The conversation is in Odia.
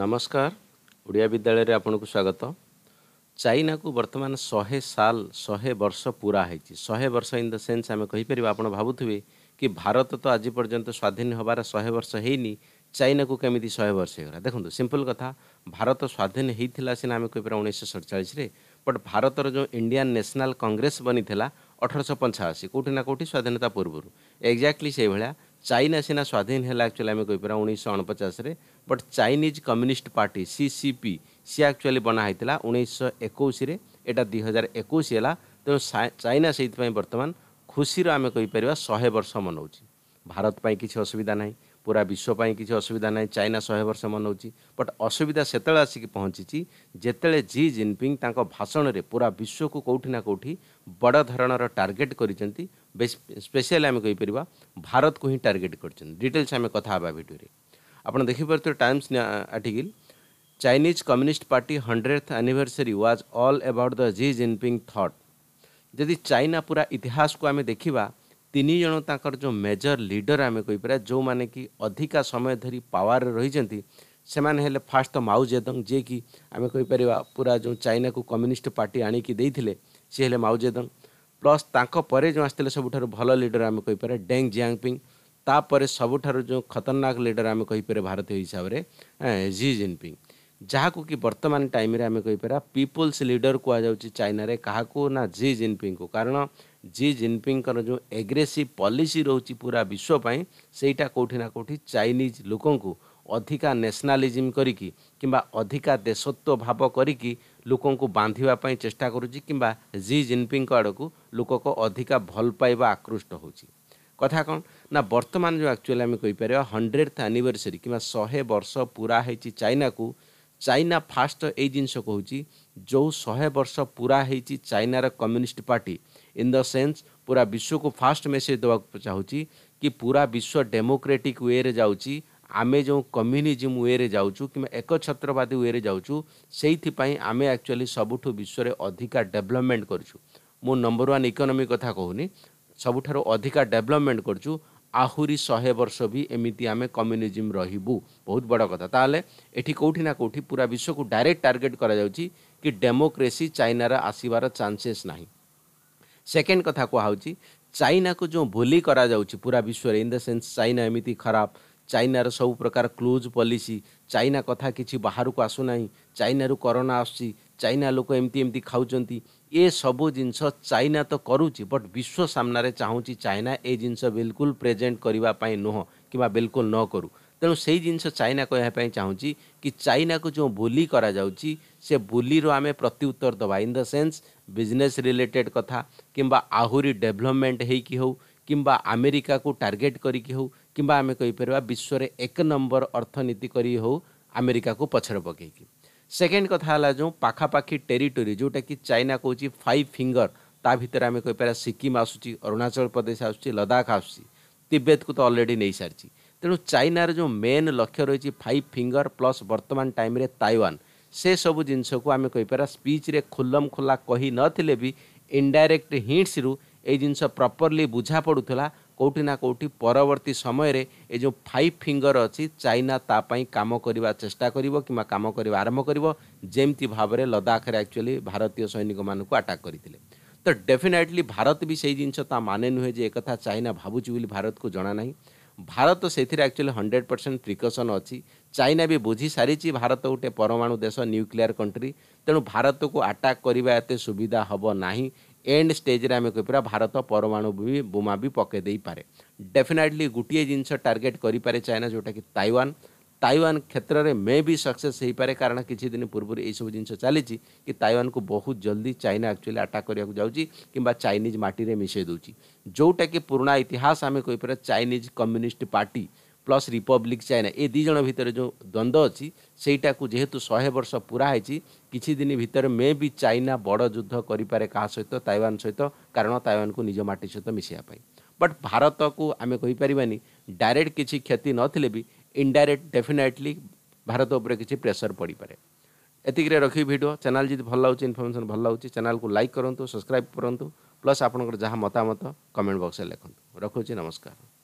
ନମସ୍କାର ଓଡ଼ିଆ ବିଦ୍ୟାଳୟରେ ଆପଣଙ୍କୁ ସ୍ୱାଗତ ଚାଇନାକୁ ବର୍ତ୍ତମାନ ଶହେ ସାଲ ଶହେ ବର୍ଷ ପୁରା ହୋଇଛି ଶହେ ବର୍ଷ ଇନ୍ ଦ ସେନ୍ସ ଆମେ କହିପାରିବା ଆପଣ ଭାବୁଥିବେ କି ଭାରତ ତ ଆଜି ପର୍ଯ୍ୟନ୍ତ ସ୍ୱାଧୀନ ହେବାର ଶହେ ବର୍ଷ ହୋଇନି ଚାଇନାକୁ କେମିତି ଶହେ ବର୍ଷ ହୋଇଗଲା ଦେଖନ୍ତୁ ସିମ୍ପଲ୍ କଥା ଭାରତ ସ୍ୱାଧୀନ ହୋଇଥିଲା ସିନା ଆମେ କହିପାରିବା ଉଣେଇଶହ ସତଚାଳିଶରେ ବଟ୍ ଭାରତର ଯେଉଁ ଇଣ୍ଡିଆନ୍ ନ୍ୟାସନାଲ୍ କଂଗ୍ରେସ ବନିଥିଲା ଅଠରଶହ ପଞ୍ଚାଅଶୀ କେଉଁଠି ନା କେଉଁଠି ସ୍ୱାଧୀନତା ପୂର୍ବରୁ ଏକ୍ଜାକ୍ଟଲି ସେଇଭଳିଆ ଚାଇନା ସିନା ସ୍ୱାଧୀନ ହେଲା ଆକ୍ଚୁଆଲି ଆମେ କହିପାରିବା ଉଣେଇଶହ ଅଣପଚାଶରେ but Chinese communist party CCP ସିଏ ଆକ୍ଚୁଆଲି ବନା ହୋଇଥିଲା ଉଣେଇଶହ ଏକୋଇଶରେ ଏଇଟା ଦୁଇ ହଜାର ଏକୋଇଶ ହେଲା ତେଣୁ ଚାଇନା ସେଇଥିପାଇଁ ବର୍ତ୍ତମାନ ଖୁସିର ଆମେ କହିପାରିବା ଶହେ ବର୍ଷ ମନାଉଛି ଭାରତ ପାଇଁ କିଛି ଅସୁବିଧା ନାହିଁ ପୁରା ବିଶ୍ୱ ପାଇଁ କିଛି ଅସୁବିଧା ନାହିଁ ଚାଇନା ଶହେ ବର୍ଷ ମନାଉଛି ବଟ୍ ଅସୁବିଧା ସେତେବେଳେ ଆସିକି ପହଞ୍ଚିଛି ଯେତେବେଳେ ଜି ଜିନପିଙ୍ଗ ତାଙ୍କ ଭାଷଣରେ ପୁରା ବିଶ୍ୱକୁ କେଉଁଠି ନା କେଉଁଠି ବଡ଼ ଧରଣର ଟାର୍ଗେଟ୍ କରିଛନ୍ତି ସ୍ପେଶିଆଲି ଆମେ କହିପାରିବା ଭାରତକୁ ହିଁ ଟାର୍ଗେଟ୍ କରିଛନ୍ତି ଡିଟେଲ୍ସ ଆମେ କଥା ହେବା ଭିଡ଼ିଓରେ ଆପଣ ଦେଖିପାରୁଥିବେ Times article Chinese communist party hundred anniversary was all about the Xi Jinping thought ଯଦି ଚାଇନା ପୁରା ଇତିହାସକୁ ଆମେ ଦେଖିବା तीन जन तर जो मेजर लीडर आम कही पार जो मैंने कि अधिका समय धरी पावर रही से फास्ट माउ जेदंग जे कि आम कहीपर पूरा जो चाइना को कम्युनिस्ट पार्टी आणिकले सी हेल्ले माउ जेदंग प्लस तर जो आसते सब भल लिडर आम कहीपर डे जियांगपिंग तापर सब जो खतरनाक लीडर आम कहीपर भारतीय हिसाब से जी जिनपिंग जहाँ को कि बर्तमान टाइम आम कहीपर पीपुल्स लिडर कहु चाइन क्या को जिनपिंग को कारण ଜି ଜିନପିଙ୍ଗଙ୍କର ଯେଉଁ ଏଗ୍ରେସିଭ ପଲିସି ରହୁଛି ପୁରା ବିଶ୍ୱ ପାଇଁ ସେଇଟା କେଉଁଠି ନା କେଉଁଠି ଚାଇନିଜ୍ ଲୋକଙ୍କୁ ଅଧିକା ନେସନାଲିଜିମ୍ କରିକି କିମ୍ବା ଅଧିକା ଦେଶତ୍ୱ ଭାବ କରିକି ଲୋକଙ୍କୁ ବାନ୍ଧିବା ପାଇଁ ଚେଷ୍ଟା କରୁଛି କିମ୍ବା ଜି ଜିନପିଙ୍ଗଙ୍କ ଆଡ଼କୁ ଲୋକଙ୍କ ଅଧିକା ଭଲ ପାଇବା ଆକୃଷ୍ଟ ହେଉଛି କଥା କ'ଣ ନା ବର୍ତ୍ତମାନ ଯେଉଁ ଆକ୍ଚୁଆଲି ଆମେ କହିପାରିବା ହଣ୍ଡ୍ରେଡ଼ ଆନିଭର୍ସରୀ କିମ୍ବା ଶହେ ବର୍ଷ ପୁରା ହେଇଛି ଚାଇନାକୁ ଚାଇନା ଫାଷ୍ଟ ଏଇ ଜିନିଷ କହୁଛି ଯେଉଁ ଶହେ ବର୍ଷ ପୁରା ହେଇଛି ଚାଇନାର communist party in the sense ପୁରା ବିଶ୍ୱକୁ ଫାଷ୍ଟ ମେସେଜ୍ ଦେବାକୁ ଚାହୁଁଛି କି ପୁରା ବିଶ୍ୱ ଡେମୋକ୍ରେଟିକ୍ ୱେରେ ଯାଉଛି ଆମେ ଯେଉଁ କମ୍ୟୁନିଜିମ୍ ୱେରେ ଯାଉଛୁ କିମ୍ବା ଏକଛତ୍ରବାଦୀ ୱେରେ ଯାଉଛୁ ସେଇଥିପାଇଁ ଆମେ ଆକ୍ଚୁଆଲି ସବୁଠୁ ବିଶ୍ୱରେ ଅଧିକା ଡେଭଲପମେଣ୍ଟ କରୁଛୁ ମୁଁ ନମ୍ବର ୱାନ୍ ଇକୋନୋମି କଥା କହୁନି ସବୁଠାରୁ ଅଧିକା ଡେଭଲପମେଣ୍ଟ କରୁଛୁ ଆହୁରି ଶହେ ବର୍ଷ ବି ଏମିତି ଆମେ କମ୍ୟୁନିଜିମ୍ ରହିବୁ ବହୁତ ବଡ଼ କଥା ତାହେଲେ ଏଠି କେଉଁଠି ନା କେଉଁଠି ପୁରା ବିଶ୍ୱକୁ ଡାଇରେକ୍ଟ ଟାର୍ଗେଟ୍ କରାଯାଉଛି କି ଡେମୋକ୍ରେସି ଚାଇନାର ଆସିବାର ଚାନ୍ସେସ୍ ନାହିଁ ସେକେଣ୍ଡ କଥା କୁହାହେଉଛି ଚାଇନାକୁ ଯେଉଁ ଭୁଲି କରାଯାଉଛି ପୁରା ବିଶ୍ୱରେ ଇନ୍ ଦ ସେନ୍ସ ଚାଇନା ଏମିତି ଖରାପ ଚାଇନାର ସବୁ ପ୍ରକାର କ୍ଲୋଜ୍ ପଲିସି ଚାଇନା କଥା କିଛି ବାହାରକୁ ଆସୁନାହିଁ ଚାଇନାରୁ କରୋନା ଆସୁଛି ଚାଇନା ଲୋକ ଏମିତି ଏମିତି ଖାଉଛନ୍ତି ଏସବୁ ଜିନିଷ ଚାଇନା ତ କରୁଛି ବଟ୍ ବିଶ୍ୱ ସାମ୍ନାରେ ଚାହୁଁଛି ଚାଇନା ଏ ଜିନିଷ ବିଲକୁଲ ପ୍ରେଜେଣ୍ଟ କରିବା ପାଇଁ ନୁହଁ କିମ୍ବା ବିଲକୁଲ ନ କରୁ ତେଣୁ ସେଇ ଜିନିଷ ଚାଇନା କହିବା ପାଇଁ ଚାହୁଁଛି କି ଚାଇନାକୁ ଯେଉଁ ବୁଲି କରାଯାଉଛି ସେ ବୁଲିରୁ ଆମେ ପ୍ରତ୍ୟୁତ୍ତର ଦେବା in the sense business related କଥା କିମ୍ବା ଆହୁରି ଡେଭଲପମେଣ୍ଟ ହେଇକି ହେଉ କିମ୍ବା ଆମେରିକାକୁ ଟାର୍ଗେଟ୍ କରିକି ହେଉ କିମ୍ବା ଆମେ କହିପାରିବା ବିଶ୍ୱରେ ଏକ ନମ୍ବର ଅର୍ଥନୀତି କରି ହେଉ ଆମେରିକାକୁ ପଛରେ ପକାଇକି ସେକେଣ୍ଡ କଥା ହେଲା ଯେଉଁ ପାଖାପାଖି ଟେରିଟୋରି ଯେଉଁଟାକି ଚାଇନା କହୁଛି ଫାଇଭ୍ ଫିଙ୍ଗର ତା ଭିତରେ ଆମେ କହିପାରିବା ସିକିମ୍ ଆସୁଛି ଅରୁଣାଚଳ ପ୍ରଦେଶ ଆସୁଛି ଲଦାଖ ଆସୁଛି ତିବେତକୁ ତ ଅଲରେଡ଼ି ନେଇସାରିଛି ତେଣୁ ଚାଇନାର ଯେଉଁ ମେନ୍ ଲକ୍ଷ୍ୟ ରହିଛି ଫାଇଭ୍ ଫିଙ୍ଗର ପ୍ଲସ୍ ବର୍ତ୍ତମାନ ଟାଇମ୍ରେ ତାଇୱାନ ସେସବୁ ଜିନିଷକୁ ଆମେ କହିପାରିବା ସ୍ପିଚ୍ରେ ଖୁଲମ ଖୋଲା କହିନଥିଲେ ବି ଇନ୍ଡାଇରେକ୍ଟ ହିଣ୍ଟସ୍ରୁ ଏଇ ଜିନିଷ ପ୍ରପର୍ଲି ବୁଝା ପଡ଼ୁଥିଲା କେଉଁଠି ନା କେଉଁଠି ପରବର୍ତ୍ତୀ ସମୟରେ ଏ ଯେଉଁ ଫାଇଭ୍ ଫିଙ୍ଗର ଅଛି ଚାଇନା ତା ପାଇଁ କାମ କରିବା ଚେଷ୍ଟା କରିବ କିମ୍ବା କାମ କରିବା ଆରମ୍ଭ କରିବ ଯେମିତି ଭାବରେ ଲଦାଖରେ ଆକ୍ଚୁଆଲି ଭାରତୀୟ ସୈନିକମାନଙ୍କୁ ଆଟାକ୍ କରିଥିଲେ ତ ଡେଫିନେଟଲି ଭାରତ ବି ସେଇ ଜିନିଷ ତା ମାନେ ନୁହେଁ ଯେ ଏକଥା ଚାଇନା ଭାବୁଛି ବୋଲି ଭାରତକୁ ଜଣାନାହିଁ ଭାରତ ସେଥିରେ ଆକ୍ଚୁଆଲି ହଣ୍ଡ୍ରେଡ଼ ପରସେଣ୍ଟ ପ୍ରିକସନ୍ ଅଛି ଚାଇନା ବି ବୁଝି ସାରିଛି ଭାରତ ଗୋଟେ ପରମାଣୁ ଦେଶ ନ୍ୟୁକ୍ଲିୟର କଣ୍ଟ୍ରି ତେଣୁ ଭାରତକୁ ଆଟାକ୍ କରିବା ଏତେ ସୁବିଧା ହେବ ନାହିଁ ଏଣ୍ଡ ଷ୍ଟେଜ୍ରେ ଆମେ କହିପାରିବା ଭାରତ ପରମାଣୁ ବି ବୋମା ବି ପକାଇ ଦେଇପାରେ ଡେଫିନେଟ୍ଲି ଗୋଟିଏ ଜିନିଷ ଟାର୍ଗେଟ୍ କରିପାରେ ଚାଇନା ଯେଉଁଟାକି ତାଇୱାନ୍ ତାଇୱାନ କ୍ଷେତ୍ରରେ ମେ ବି ସକ୍ସେସ୍ ହେଇପାରେ କାରଣ କିଛି ଦିନ ପୂର୍ବରୁ ଏଇସବୁ ଜିନିଷ ଚାଲିଛି କି ତାଇୱାନକୁ ବହୁତ ଜଲ୍ଦି ଚାଇନା ଆକ୍ଚୁଆଲି ଆଟାକ୍ କରିବାକୁ ଯାଉଛି କିମ୍ବା ଚାଇନିଜ୍ ମାଟିରେ ମିଶାଇ ଦେଉଛି ଯେଉଁଟାକି ପୁରୁଣା ଇତିହାସ ଆମେ କହିପାରିବା Chinese communist party plus republic China ଏ ଦୁଇ ଜଣ ଭିତରେ ଯେଉଁ ଦ୍ୱନ୍ଦ୍ୱ ଅଛି ସେଇଟାକୁ ଯେହେତୁ ଶହେ ବର୍ଷ ପୁରା ହେଇଛି କିଛି ଦିନ ଭିତରେ ମେ ବି ଚାଇନା ବଡ଼ ଯୁଦ୍ଧ କରିପାରେ କାହା ସହିତ ତାଇୱାନ ସହିତ କାରଣ ତାଇୱାନକୁ ନିଜ ମାଟି ସହିତ ମିଶାଇବା ପାଇଁ ବଟ୍ ଭାରତକୁ ଆମେ କହିପାରିବାନି ଡାଇରେକ୍ଟ କିଛି କ୍ଷତି ନଥିଲେ ବି ଇନଡାଇରେକ୍ଟ ଡେଫିନେଟଲି ଭାରତ ଉପରେ କିଛି ପ୍ରେସର ପଡ଼ିପାରେ ଏତିକିରେ ରଖିବି ଭିଡ଼ିଓ ଚ୍ୟାନେଲ୍ ଯଦି ଭଲ ଲାଗୁଛି ଇନଫର୍ମେସନ୍ ଭଲ ଲାଗୁଛି ଚ୍ୟାନେଲ୍କୁ ଲାଇକ୍ କରନ୍ତୁ ସବସ୍କ୍ରାଇବ୍ କରନ୍ତୁ ପ୍ଲସ୍ ଆପଣଙ୍କର ଯାହା ମତାମତ କମେଣ୍ଟ ବକ୍ସରେ ଲେଖନ୍ତୁ ରଖୁଛି ନମସ୍କାର